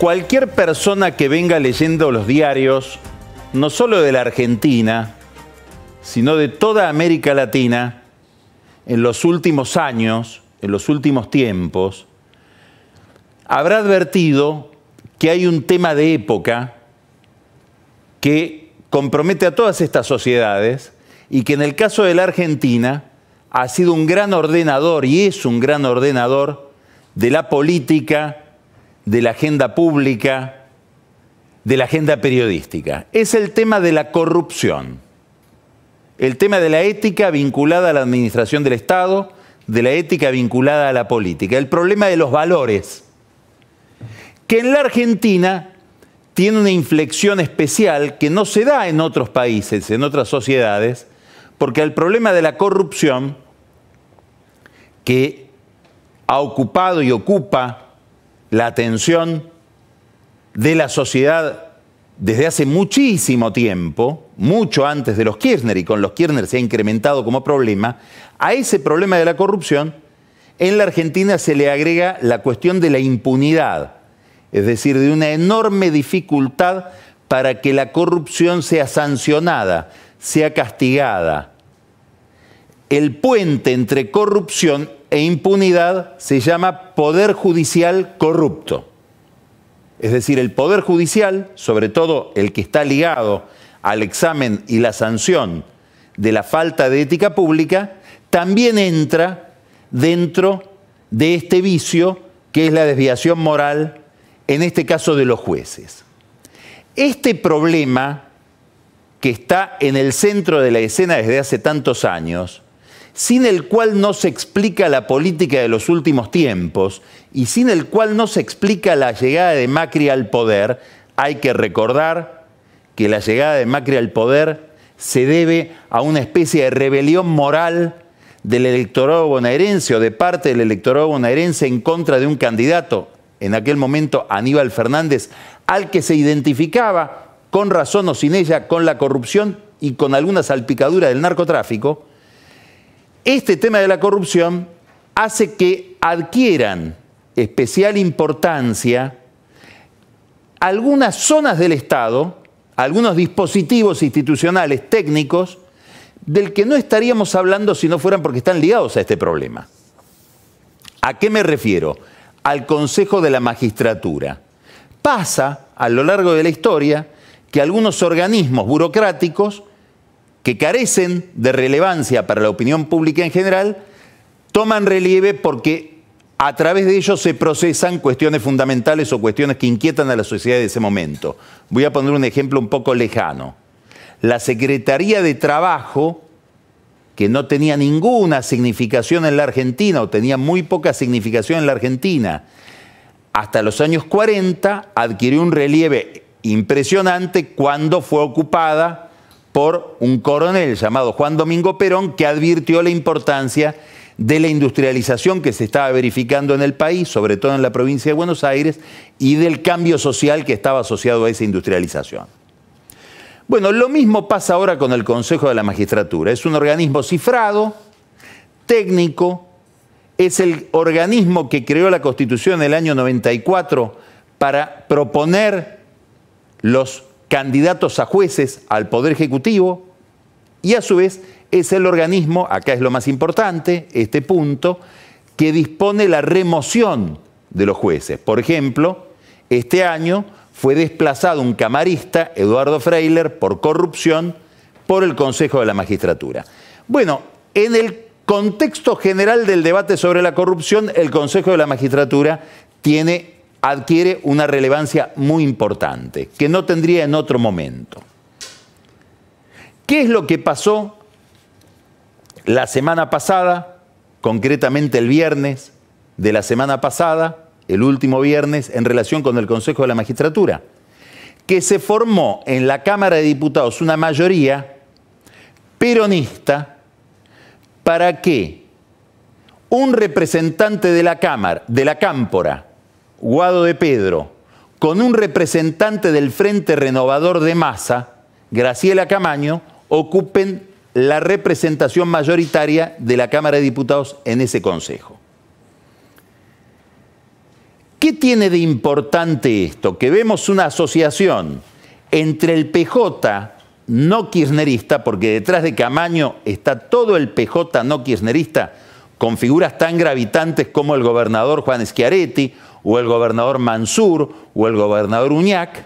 cualquier persona que venga leyendo los diarios, no solo de la Argentina, sino de toda América Latina, en los últimos años, en los últimos tiempos, habrá advertido que hay un tema de época que compromete a todas estas sociedades y que en el caso de la Argentina ha sido un gran ordenador y es un gran ordenador de la política de la agenda pública, de la agenda periodística. Es el tema de la corrupción, el tema de la ética vinculada a la administración del Estado, de la ética vinculada a la política, el problema de los valores, que en la Argentina tiene una inflexión especial que no se da en otros países, en otras sociedades, porque el problema de la corrupción que ha ocupado y ocupa la atención de la sociedad desde hace muchísimo tiempo, mucho antes de los Kirchner, y con los Kirchner se ha incrementado como problema, a ese problema de la corrupción, en la Argentina se le agrega la cuestión de la impunidad, es decir, de una enorme dificultad para que la corrupción sea sancionada, sea castigada, el puente entre corrupción e impunidad se llama poder judicial corrupto. Es decir, el poder judicial, sobre todo el que está ligado al examen y la sanción de la falta de ética pública, también entra dentro de este vicio que es la desviación moral, en este caso de los jueces. Este problema que está en el centro de la escena desde hace tantos años, sin el cual no se explica la política de los últimos tiempos y sin el cual no se explica la llegada de Macri al poder, hay que recordar que la llegada de Macri al poder se debe a una especie de rebelión moral del electorado bonaerense o de parte del electorado bonaerense en contra de un candidato, en aquel momento Aníbal Fernández, al que se identificaba, con razón o sin ella, con la corrupción y con alguna salpicadura del narcotráfico, este tema de la corrupción hace que adquieran especial importancia algunas zonas del Estado, algunos dispositivos institucionales técnicos, del que no estaríamos hablando si no fueran porque están ligados a este problema. ¿A qué me refiero? Al Consejo de la Magistratura. Pasa a lo largo de la historia que algunos organismos burocráticos que carecen de relevancia para la opinión pública en general, toman relieve porque a través de ellos se procesan cuestiones fundamentales o cuestiones que inquietan a la sociedad de ese momento. Voy a poner un ejemplo un poco lejano. La Secretaría de Trabajo, que no tenía ninguna significación en la Argentina o tenía muy poca significación en la Argentina, hasta los años 40 adquirió un relieve impresionante cuando fue ocupada por un coronel llamado Juan Domingo Perón que advirtió la importancia de la industrialización que se estaba verificando en el país, sobre todo en la provincia de Buenos Aires, y del cambio social que estaba asociado a esa industrialización. Bueno, lo mismo pasa ahora con el Consejo de la Magistratura. Es un organismo cifrado, técnico, es el organismo que creó la Constitución en el año 94 para proponer los candidatos a jueces al Poder Ejecutivo y a su vez es el organismo, acá es lo más importante, este punto, que dispone la remoción de los jueces. Por ejemplo, este año fue desplazado un camarista, Eduardo Freiler, por corrupción por el Consejo de la Magistratura. Bueno, en el contexto general del debate sobre la corrupción, el Consejo de la Magistratura tiene adquiere una relevancia muy importante, que no tendría en otro momento. ¿Qué es lo que pasó la semana pasada, concretamente el viernes de la semana pasada, el último viernes, en relación con el Consejo de la Magistratura? Que se formó en la Cámara de Diputados una mayoría peronista para que un representante de la Cámara, de la Cámpora, Guado de Pedro, con un representante del Frente Renovador de Masa, Graciela Camaño, ocupen la representación mayoritaria de la Cámara de Diputados en ese Consejo. ¿Qué tiene de importante esto? Que vemos una asociación entre el PJ no kirchnerista, porque detrás de Camaño está todo el PJ no kirchnerista, con figuras tan gravitantes como el gobernador Juan Schiaretti o el gobernador Mansur o el gobernador Uñac,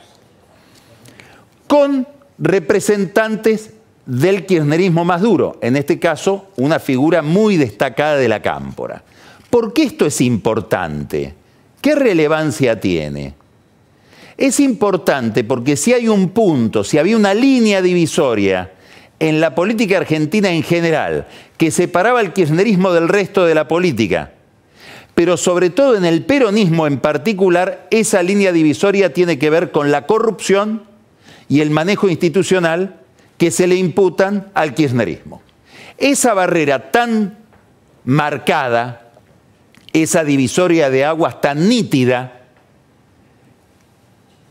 con representantes del kirchnerismo más duro, en este caso una figura muy destacada de la cámpora. ¿Por qué esto es importante? ¿Qué relevancia tiene? Es importante porque si hay un punto, si había una línea divisoria en la política argentina en general que separaba el kirchnerismo del resto de la política, pero sobre todo en el peronismo en particular, esa línea divisoria tiene que ver con la corrupción y el manejo institucional que se le imputan al kirchnerismo. Esa barrera tan marcada, esa divisoria de aguas tan nítida,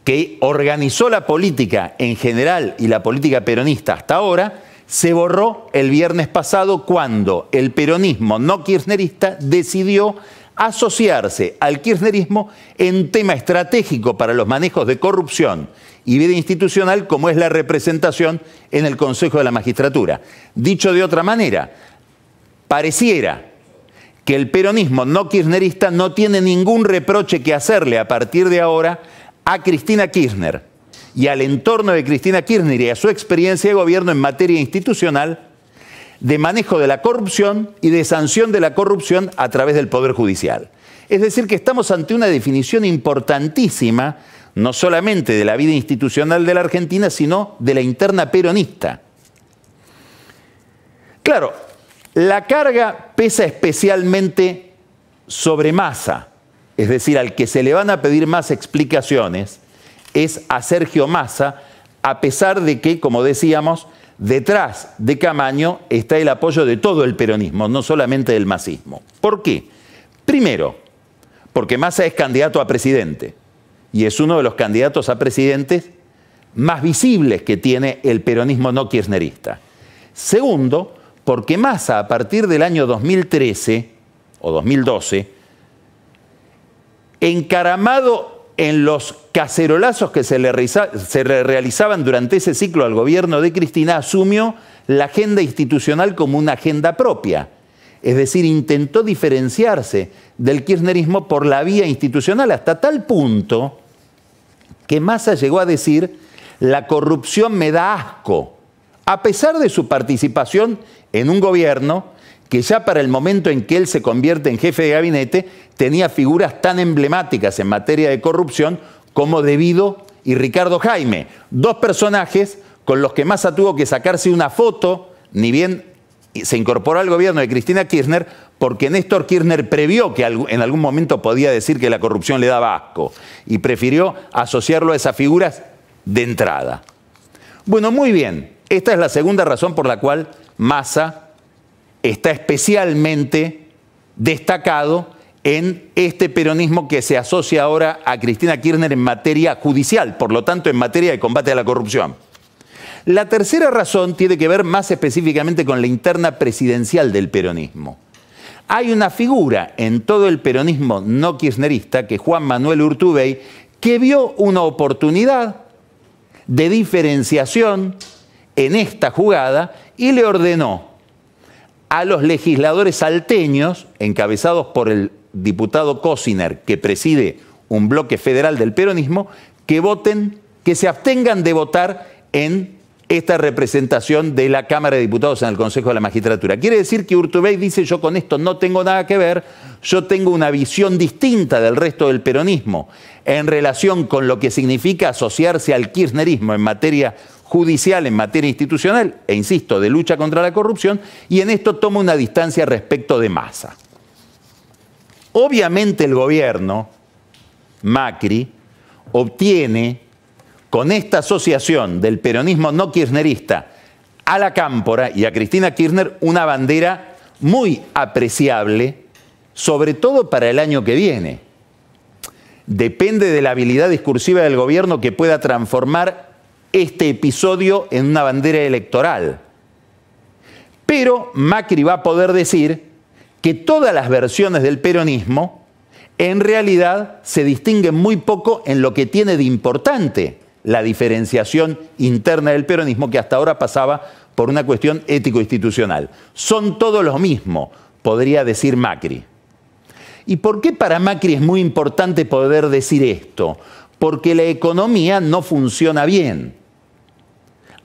que organizó la política en general y la política peronista hasta ahora, se borró el viernes pasado cuando el peronismo no kirchnerista decidió asociarse al kirchnerismo en tema estratégico para los manejos de corrupción y vida institucional como es la representación en el Consejo de la Magistratura. Dicho de otra manera, pareciera que el peronismo no kirchnerista no tiene ningún reproche que hacerle a partir de ahora a Cristina Kirchner y al entorno de Cristina Kirchner y a su experiencia de gobierno en materia institucional de manejo de la corrupción y de sanción de la corrupción a través del Poder Judicial. Es decir, que estamos ante una definición importantísima, no solamente de la vida institucional de la Argentina, sino de la interna peronista. Claro, la carga pesa especialmente sobre Massa, es decir, al que se le van a pedir más explicaciones, es a Sergio Massa, a pesar de que, como decíamos, Detrás de Camaño está el apoyo de todo el peronismo, no solamente del masismo. ¿Por qué? Primero, porque Massa es candidato a presidente y es uno de los candidatos a presidentes más visibles que tiene el peronismo no kirchnerista. Segundo, porque Massa a partir del año 2013 o 2012, encaramado en los cacerolazos que se realizaban durante ese ciclo al gobierno de Cristina, asumió la agenda institucional como una agenda propia. Es decir, intentó diferenciarse del kirchnerismo por la vía institucional hasta tal punto que Massa llegó a decir, la corrupción me da asco, a pesar de su participación en un gobierno que ya para el momento en que él se convierte en jefe de gabinete tenía figuras tan emblemáticas en materia de corrupción como Devido y Ricardo Jaime, dos personajes con los que Massa tuvo que sacarse una foto, ni bien se incorporó al gobierno de Cristina Kirchner, porque Néstor Kirchner previó que en algún momento podía decir que la corrupción le daba asco y prefirió asociarlo a esas figuras de entrada. Bueno, muy bien, esta es la segunda razón por la cual Massa está especialmente destacado en este peronismo que se asocia ahora a Cristina Kirchner en materia judicial, por lo tanto en materia de combate a la corrupción. La tercera razón tiene que ver más específicamente con la interna presidencial del peronismo. Hay una figura en todo el peronismo no kirchnerista, que Juan Manuel Urtubey, que vio una oportunidad de diferenciación en esta jugada y le ordenó a los legisladores salteños, encabezados por el diputado Cosiner, que preside un bloque federal del peronismo, que voten, que se abstengan de votar en esta representación de la Cámara de Diputados en el Consejo de la Magistratura. Quiere decir que Urtubey dice yo con esto no tengo nada que ver, yo tengo una visión distinta del resto del peronismo en relación con lo que significa asociarse al kirchnerismo en materia en materia institucional, e insisto, de lucha contra la corrupción, y en esto toma una distancia respecto de masa. Obviamente el gobierno, Macri, obtiene con esta asociación del peronismo no kirchnerista a la Cámpora y a Cristina Kirchner una bandera muy apreciable, sobre todo para el año que viene. Depende de la habilidad discursiva del gobierno que pueda transformar este episodio en una bandera electoral. Pero Macri va a poder decir que todas las versiones del peronismo en realidad se distinguen muy poco en lo que tiene de importante la diferenciación interna del peronismo que hasta ahora pasaba por una cuestión ético-institucional. Son todos los mismos, podría decir Macri. ¿Y por qué para Macri es muy importante poder decir esto? Porque la economía no funciona bien.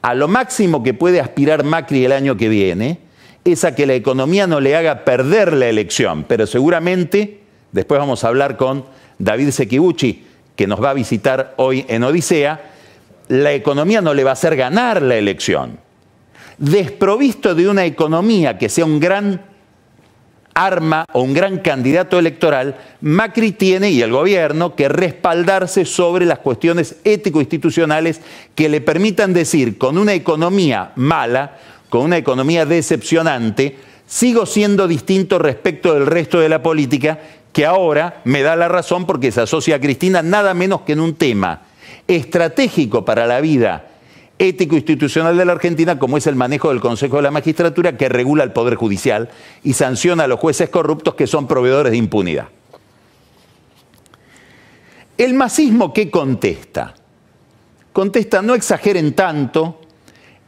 A lo máximo que puede aspirar Macri el año que viene es a que la economía no le haga perder la elección, pero seguramente después vamos a hablar con David Sekibuchi, que nos va a visitar hoy en Odisea, la economía no le va a hacer ganar la elección. Desprovisto de una economía que sea un gran arma o un gran candidato electoral, Macri tiene y el gobierno que respaldarse sobre las cuestiones ético-institucionales que le permitan decir con una economía mala, con una economía decepcionante, sigo siendo distinto respecto del resto de la política, que ahora me da la razón porque se asocia a Cristina nada menos que en un tema estratégico para la vida ético institucional de la Argentina, como es el manejo del Consejo de la Magistratura, que regula el Poder Judicial y sanciona a los jueces corruptos que son proveedores de impunidad. El masismo, ¿qué contesta? Contesta, no exageren tanto,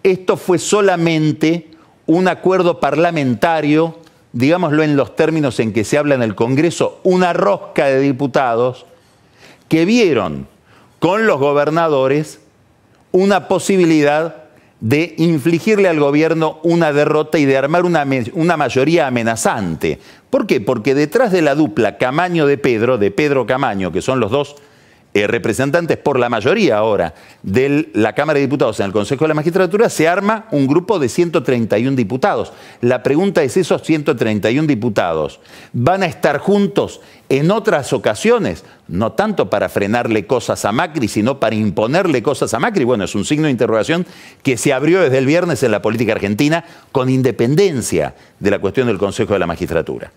esto fue solamente un acuerdo parlamentario, digámoslo en los términos en que se habla en el Congreso, una rosca de diputados que vieron con los gobernadores una posibilidad de infligirle al gobierno una derrota y de armar una, mayoría amenazante. ¿Por qué? Porque detrás de la dupla Camaño de Pedro, de Pedro Camaño, que son los dos eh, representantes por la mayoría ahora de la Cámara de Diputados en el Consejo de la Magistratura, se arma un grupo de 131 diputados. La pregunta es, ¿esos 131 diputados van a estar juntos en otras ocasiones? No tanto para frenarle cosas a Macri, sino para imponerle cosas a Macri. Bueno, es un signo de interrogación que se abrió desde el viernes en la política argentina con independencia de la cuestión del Consejo de la Magistratura.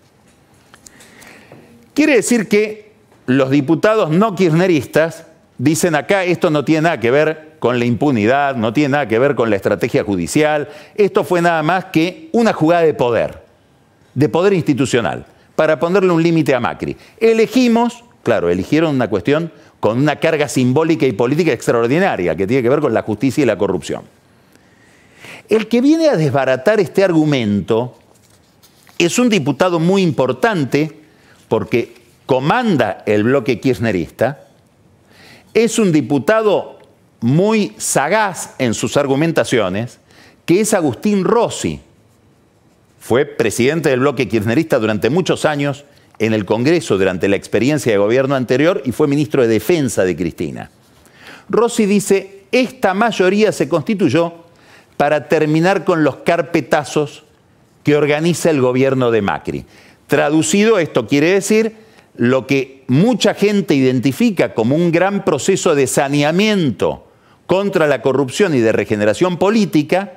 Quiere decir que los diputados no kirchneristas dicen acá esto no tiene nada que ver con la impunidad, no tiene nada que ver con la estrategia judicial, esto fue nada más que una jugada de poder, de poder institucional, para ponerle un límite a Macri. Elegimos, claro, eligieron una cuestión con una carga simbólica y política extraordinaria que tiene que ver con la justicia y la corrupción. El que viene a desbaratar este argumento es un diputado muy importante porque comanda el bloque kirchnerista, es un diputado muy sagaz en sus argumentaciones, que es Agustín Rossi. Fue presidente del bloque kirchnerista durante muchos años en el Congreso durante la experiencia de gobierno anterior y fue ministro de Defensa de Cristina. Rossi dice, esta mayoría se constituyó para terminar con los carpetazos que organiza el gobierno de Macri. Traducido, esto quiere decir lo que mucha gente identifica como un gran proceso de saneamiento contra la corrupción y de regeneración política,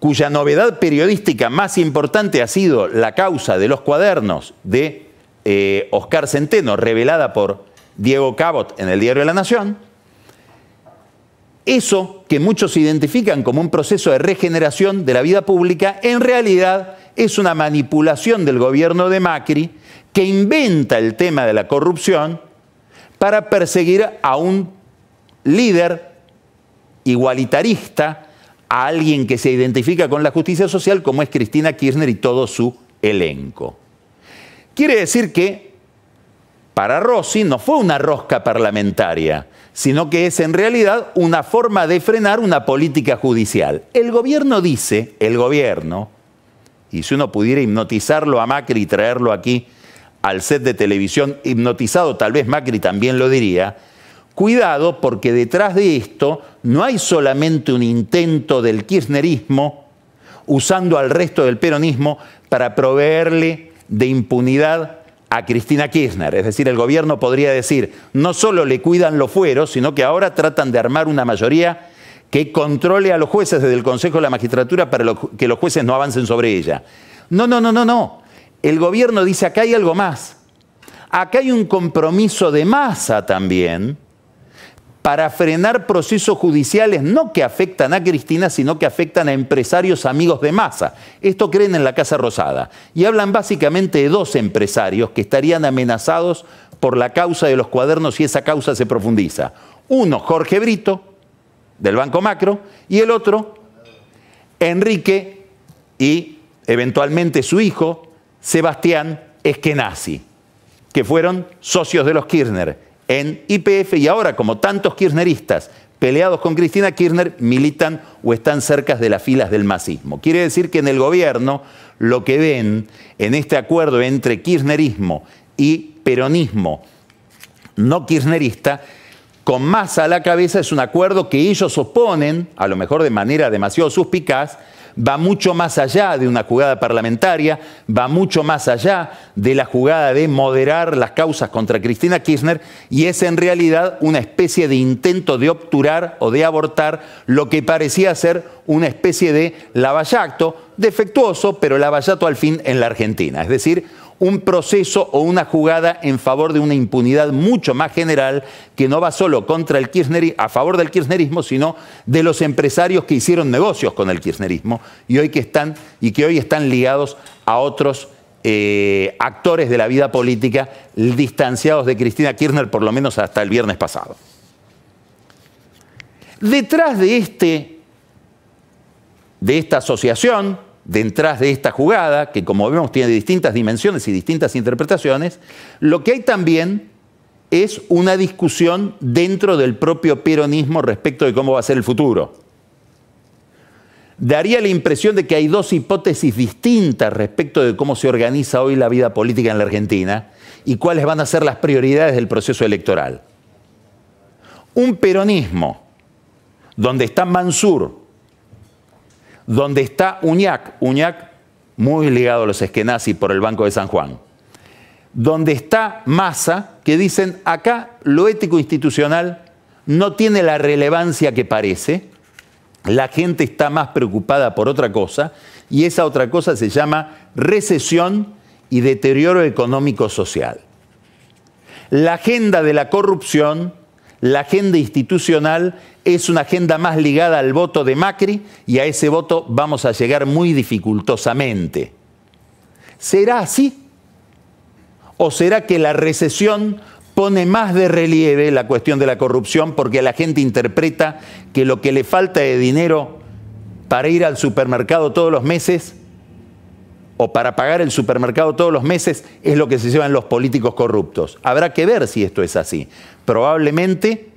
cuya novedad periodística más importante ha sido la causa de los cuadernos de eh, Oscar Centeno, revelada por Diego Cabot en el Diario de la Nación, eso que muchos identifican como un proceso de regeneración de la vida pública, en realidad es una manipulación del gobierno de Macri que inventa el tema de la corrupción para perseguir a un líder igualitarista, a alguien que se identifica con la justicia social como es Cristina Kirchner y todo su elenco. Quiere decir que para Rossi no fue una rosca parlamentaria, sino que es en realidad una forma de frenar una política judicial. El gobierno dice, el gobierno, y si uno pudiera hipnotizarlo a Macri y traerlo aquí al set de televisión, hipnotizado, tal vez Macri también lo diría, cuidado porque detrás de esto no hay solamente un intento del kirchnerismo usando al resto del peronismo para proveerle de impunidad a Cristina Kirchner. Es decir, el gobierno podría decir, no solo le cuidan los fueros, sino que ahora tratan de armar una mayoría que controle a los jueces desde el Consejo de la Magistratura para que los jueces no avancen sobre ella. No, no, no, no, no. El gobierno dice, acá hay algo más. Acá hay un compromiso de masa también para frenar procesos judiciales no que afectan a Cristina, sino que afectan a empresarios amigos de masa. Esto creen en la Casa Rosada. Y hablan básicamente de dos empresarios que estarían amenazados por la causa de los cuadernos y esa causa se profundiza. Uno, Jorge Brito, del Banco Macro, y el otro, Enrique y eventualmente su hijo, Sebastián Eskenazi, que fueron socios de los Kirchner en IPF y ahora, como tantos kirchneristas peleados con Cristina Kirchner, militan o están cerca de las filas del masismo. Quiere decir que en el gobierno lo que ven en este acuerdo entre kirchnerismo y peronismo no kirchnerista con a la cabeza es un acuerdo que ellos oponen, a lo mejor de manera demasiado suspicaz, va mucho más allá de una jugada parlamentaria, va mucho más allá de la jugada de moderar las causas contra Cristina Kirchner y es en realidad una especie de intento de obturar o de abortar lo que parecía ser una especie de Lavayacto, defectuoso, pero lavallato al fin en la Argentina. Es decir, un proceso o una jugada en favor de una impunidad mucho más general que no va solo contra el kirchnerismo, a favor del kirchnerismo, sino de los empresarios que hicieron negocios con el kirchnerismo y hoy que están y que hoy están ligados a otros eh, actores de la vida política distanciados de Cristina Kirchner por lo menos hasta el viernes pasado. Detrás de, este, de esta asociación detrás de esta jugada, que como vemos tiene distintas dimensiones y distintas interpretaciones, lo que hay también es una discusión dentro del propio peronismo respecto de cómo va a ser el futuro. Daría la impresión de que hay dos hipótesis distintas respecto de cómo se organiza hoy la vida política en la Argentina y cuáles van a ser las prioridades del proceso electoral. Un peronismo donde está Mansur donde está Uñac, Uñac muy ligado a los esquenazis por el Banco de San Juan, donde está Masa, que dicen acá lo ético institucional no tiene la relevancia que parece, la gente está más preocupada por otra cosa, y esa otra cosa se llama recesión y deterioro económico social. La agenda de la corrupción la agenda institucional es una agenda más ligada al voto de Macri y a ese voto vamos a llegar muy dificultosamente. ¿Será así? ¿O será que la recesión pone más de relieve la cuestión de la corrupción porque la gente interpreta que lo que le falta de dinero para ir al supermercado todos los meses o para pagar el supermercado todos los meses es lo que se llevan los políticos corruptos. Habrá que ver si esto es así. Probablemente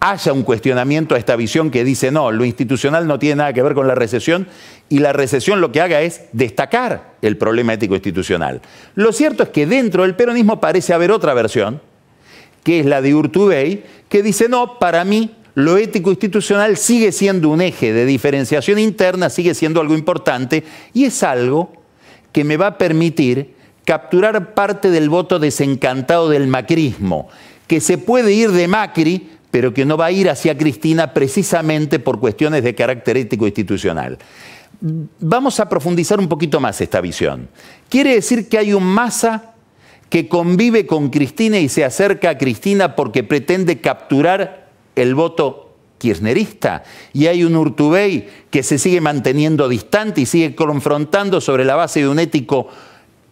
haya un cuestionamiento a esta visión que dice, no, lo institucional no tiene nada que ver con la recesión y la recesión lo que haga es destacar el problema ético institucional. Lo cierto es que dentro del peronismo parece haber otra versión, que es la de Urtubey, que dice, no, para mí lo ético institucional sigue siendo un eje de diferenciación interna, sigue siendo algo importante y es algo que me va a permitir capturar parte del voto desencantado del macrismo, que se puede ir de Macri, pero que no va a ir hacia Cristina precisamente por cuestiones de carácter ético institucional. Vamos a profundizar un poquito más esta visión. Quiere decir que hay un masa que convive con Cristina y se acerca a Cristina porque pretende capturar el voto kirchnerista y hay un Urtubey que se sigue manteniendo distante y sigue confrontando sobre la base de un ético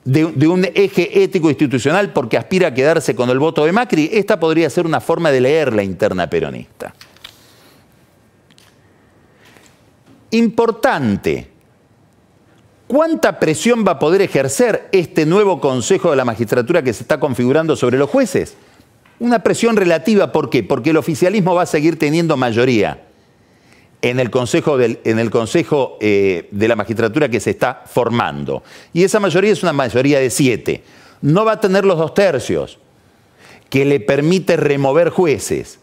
de, un eje ético institucional porque aspira a quedarse con el voto de Macri, esta podría ser una forma de leer la interna peronista. Importante. ¿Cuánta presión va a poder ejercer este nuevo Consejo de la Magistratura que se está configurando sobre los jueces? Una presión relativa, ¿por qué? Porque el oficialismo va a seguir teniendo mayoría en el Consejo, del, en el consejo eh, de la Magistratura que se está formando. Y esa mayoría es una mayoría de siete. No va a tener los dos tercios, que le permite remover jueces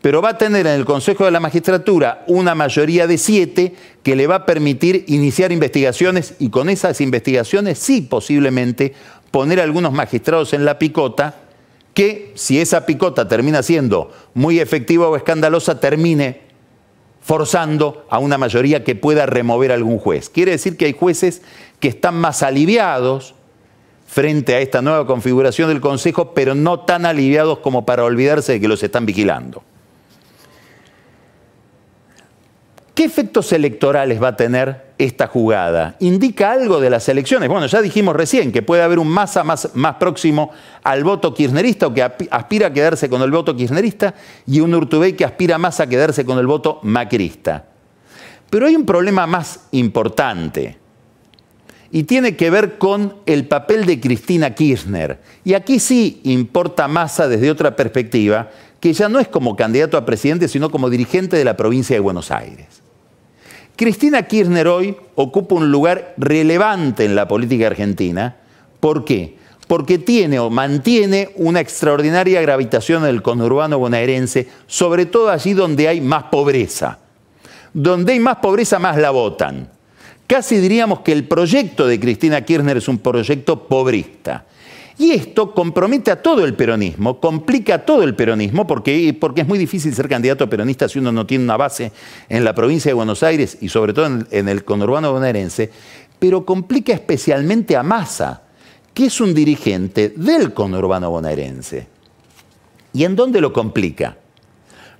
pero va a tener en el Consejo de la Magistratura una mayoría de siete que le va a permitir iniciar investigaciones y con esas investigaciones sí posiblemente poner a algunos magistrados en la picota que si esa picota termina siendo muy efectiva o escandalosa, termine forzando a una mayoría que pueda remover algún juez. Quiere decir que hay jueces que están más aliviados frente a esta nueva configuración del Consejo, pero no tan aliviados como para olvidarse de que los están vigilando. ¿Qué efectos electorales va a tener esta jugada? ¿Indica algo de las elecciones? Bueno, ya dijimos recién que puede haber un masa más, más próximo al voto kirchnerista o que aspira a quedarse con el voto kirchnerista y un Urtubey que aspira más a quedarse con el voto macrista. Pero hay un problema más importante y tiene que ver con el papel de Cristina Kirchner. Y aquí sí importa masa desde otra perspectiva, que ya no es como candidato a presidente, sino como dirigente de la provincia de Buenos Aires. Cristina Kirchner hoy ocupa un lugar relevante en la política argentina. ¿Por qué? Porque tiene o mantiene una extraordinaria gravitación en el conurbano bonaerense, sobre todo allí donde hay más pobreza. Donde hay más pobreza, más la votan. Casi diríamos que el proyecto de Cristina Kirchner es un proyecto pobrista. Y esto compromete a todo el peronismo, complica a todo el peronismo, porque, porque es muy difícil ser candidato peronista si uno no tiene una base en la provincia de Buenos Aires y sobre todo en, en el conurbano bonaerense, pero complica especialmente a Massa, que es un dirigente del conurbano bonaerense. ¿Y en dónde lo complica?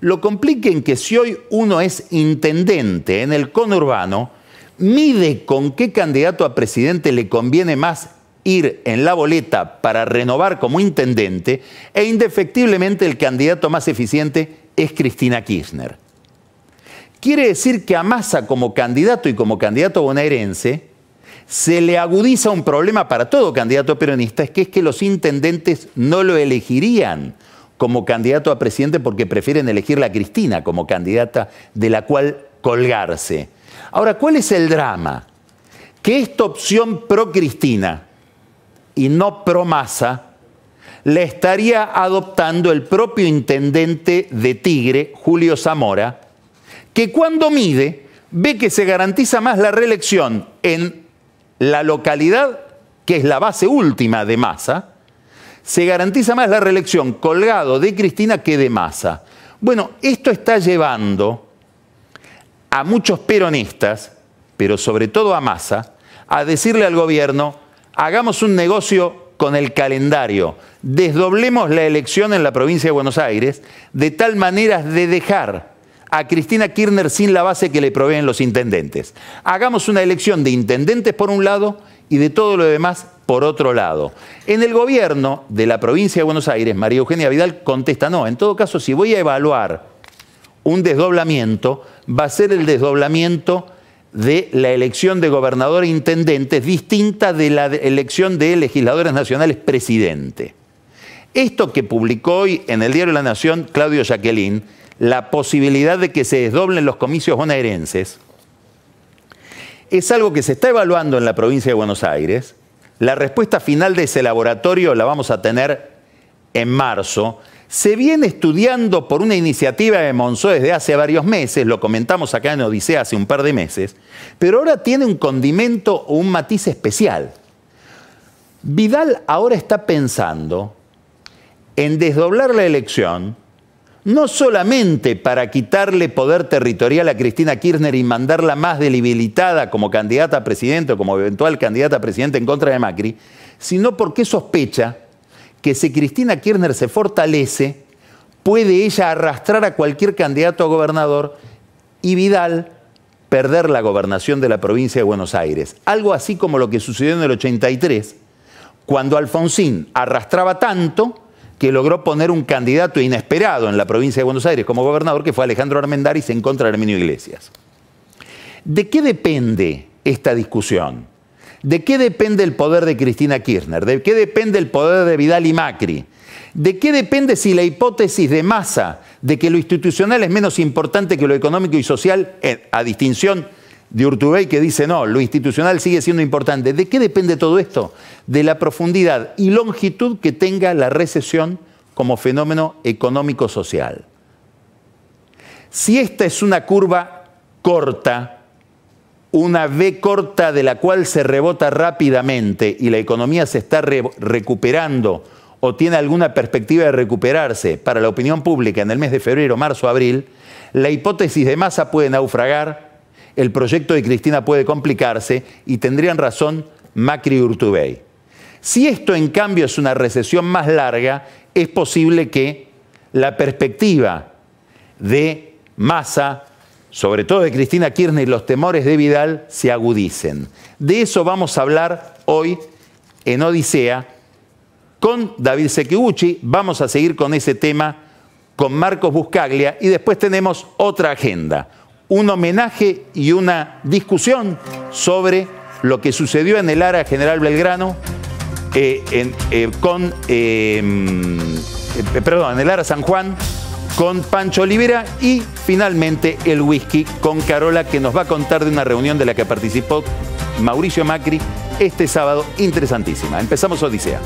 Lo complica en que si hoy uno es intendente en el conurbano, mide con qué candidato a presidente le conviene más ir en la boleta para renovar como intendente e indefectiblemente el candidato más eficiente es Cristina Kirchner. Quiere decir que a Massa como candidato y como candidato bonaerense se le agudiza un problema para todo candidato peronista, es que es que los intendentes no lo elegirían como candidato a presidente porque prefieren elegir a Cristina como candidata de la cual colgarse. Ahora, ¿cuál es el drama? Que esta opción pro Cristina, y no Promasa, la estaría adoptando el propio intendente de Tigre, Julio Zamora, que cuando mide ve que se garantiza más la reelección en la localidad, que es la base última de Massa, se garantiza más la reelección colgado de Cristina que de Massa. Bueno, esto está llevando a muchos peronistas, pero sobre todo a Massa, a decirle al gobierno, hagamos un negocio con el calendario, desdoblemos la elección en la provincia de Buenos Aires, de tal manera de dejar a Cristina Kirchner sin la base que le proveen los intendentes. Hagamos una elección de intendentes por un lado y de todo lo demás por otro lado. En el gobierno de la provincia de Buenos Aires, María Eugenia Vidal contesta, no, en todo caso, si voy a evaluar un desdoblamiento, va a ser el desdoblamiento de la elección de gobernador e intendente es distinta de la elección de legisladores nacionales presidente. Esto que publicó hoy en el diario de La Nación Claudio Jacqueline, la posibilidad de que se desdoblen los comicios bonaerenses, es algo que se está evaluando en la provincia de Buenos Aires. La respuesta final de ese laboratorio la vamos a tener en marzo se viene estudiando por una iniciativa de Monzó desde hace varios meses, lo comentamos acá en Odisea hace un par de meses, pero ahora tiene un condimento o un matiz especial. Vidal ahora está pensando en desdoblar la elección, no solamente para quitarle poder territorial a Cristina Kirchner y mandarla más debilitada como candidata a presidente o como eventual candidata a presidente en contra de Macri, sino porque sospecha que si Cristina Kirchner se fortalece, puede ella arrastrar a cualquier candidato a gobernador y Vidal perder la gobernación de la provincia de Buenos Aires. Algo así como lo que sucedió en el 83, cuando Alfonsín arrastraba tanto que logró poner un candidato inesperado en la provincia de Buenos Aires como gobernador, que fue Alejandro Armendáriz en contra de Arminio Iglesias. ¿De qué depende esta discusión? ¿De qué depende el poder de Cristina Kirchner? ¿De qué depende el poder de Vidal y Macri? ¿De qué depende si la hipótesis de masa de que lo institucional es menos importante que lo económico y social, eh, a distinción de Urtubey que dice no, lo institucional sigue siendo importante. ¿De qué depende todo esto? De la profundidad y longitud que tenga la recesión como fenómeno económico-social. Si esta es una curva corta, una B corta de la cual se rebota rápidamente y la economía se está recuperando o tiene alguna perspectiva de recuperarse para la opinión pública en el mes de febrero, marzo, abril, la hipótesis de masa puede naufragar, el proyecto de Cristina puede complicarse y tendrían razón Macri y Urtubey. Si esto en cambio es una recesión más larga, es posible que la perspectiva de masa sobre todo de Cristina Kirchner, y los temores de Vidal se agudicen. De eso vamos a hablar hoy en Odisea con David Sekiguchi. Vamos a seguir con ese tema con Marcos Buscaglia y después tenemos otra agenda, un homenaje y una discusión sobre lo que sucedió en el ARA General Belgrano eh, eh, con, eh, mm, perdón, en el área San Juan con Pancho Olivera y finalmente el whisky con Carola que nos va a contar de una reunión de la que participó Mauricio Macri este sábado, interesantísima. Empezamos Odisea.